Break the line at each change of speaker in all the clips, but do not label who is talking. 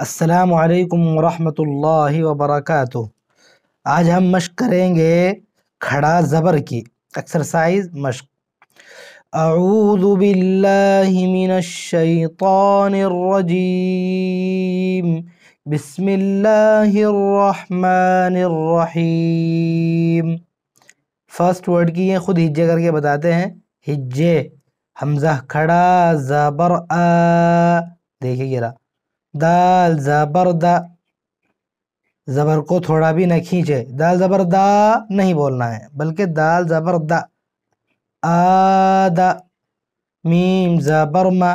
असलकम वरहमतुल्लाहि वबरकatuह आज हम मश्क करेंगे खड़ा ज़बर की एक्सरसाइज मश्क अऊज़बिल्लिमिनशैतानरजीम बिस्मिल्लाहिर्रहमानिर्रहीम फर्स्ट वर्ड की ये ख़ुद हिज्जे करके बताते हैं हिज्जे हमजा खड़ा ज़बर आ देखिए गिरा दाल ज़बरदा ज़बर को थोड़ा भी ना खींचे दाल ज़बरदा नहीं बोलना है बल्कि दाल ज़बरदा आदा मीम ज़बरमा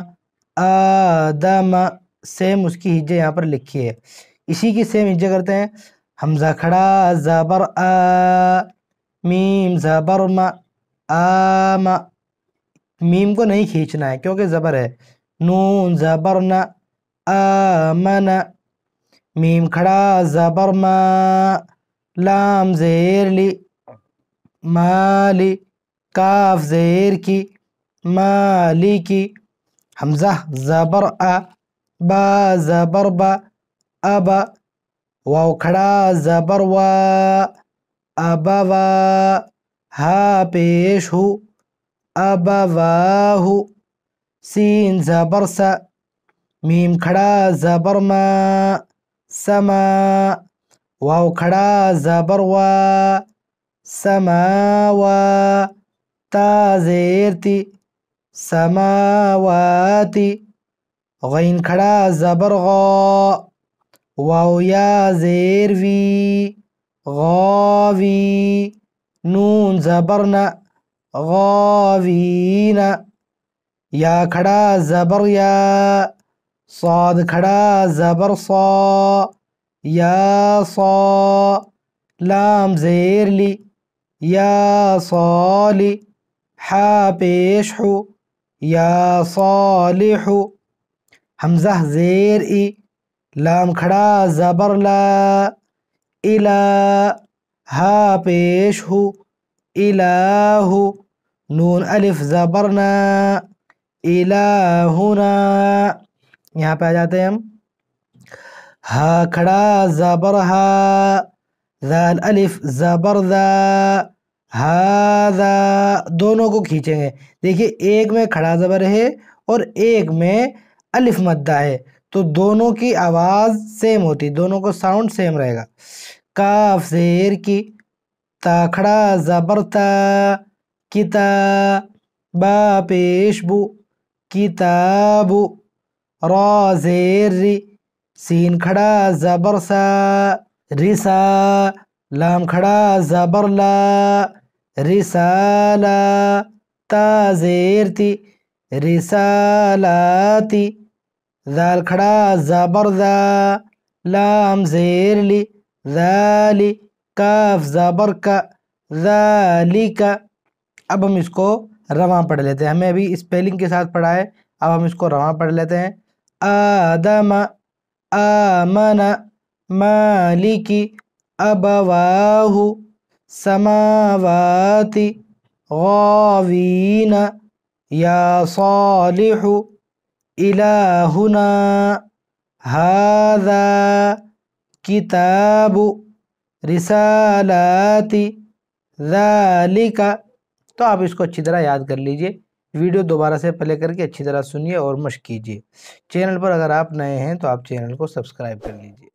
आदम सेम उसकी हिज्जे यहाँ पर लिखी है इसी की सेम हिज्जे करते हैं हमजा खड़ा ज़बर आ मीम ज़बरमा आम मीम को नहीं खींचना है क्योंकि ज़बर है नून ज़बरना آمن میم کھڑا زبر ما لام زیر لی مالی کاف زیر کی مالی کی حمزہ زبر ا با زبر با ابا واو کھڑا زبر وا ابا وا ها پیش ہو ابا واہو سین زبر سا میم کړه زبر ما سما واو کړه زبر وا سما وا تا زیرتی سماواتی غین کړه زبر غا واو یا زیر وی غاوی نون زبرنا غاوینا یا کړه زبر یا صاد كرا زبر صا يا صا لام زير لي يا صالي حا پیش يا صالح حمزہ زير اي لام كرا زبر لا إلى ها پیش ہو نون الف زبرنا هنا यहाँ पे आ जाते हैं हम हा खड़ा ज़बर हा अलिफ ज़बर ज़ा दोनों को खींचेंगे देखिए एक में खड़ा ज़बर है और एक में अलिफ मद्दा है तो दोनों की आवाज़ सेम होती दोनों को साउंड सेम रहेगा काफ जेर की ता खड़ा ज़बर ता किता बा पेशबू किताबू रोजेर सीन खड़ा ज़बर सा रिसा लाम खड़ा ज़बर ला रिसाला ताजेरती रिसालाती दाल खड़ा ज़बर दा लाम जेर ली जाली काफ ज़बर का जाली का अब हम इसको रवा पढ़ लेते हैं हमें अभी स्पेलिंग के साथ पढ़ा है अब हम इसको रवा पढ़ लेते हैं آدم آمن مالك أبواه سماوات غاوين يا صالح إلهنا هذا किताब रिसालाती ज़ालिका तो आप इसको अच्छी तरह याद कर लीजिए वीडियो दोबारा से प्ले करके अच्छी तरह सुनिए और मश कीजिए चैनल पर अगर आप नए हैं तो आप चैनल को सब्सक्राइब कर लीजिए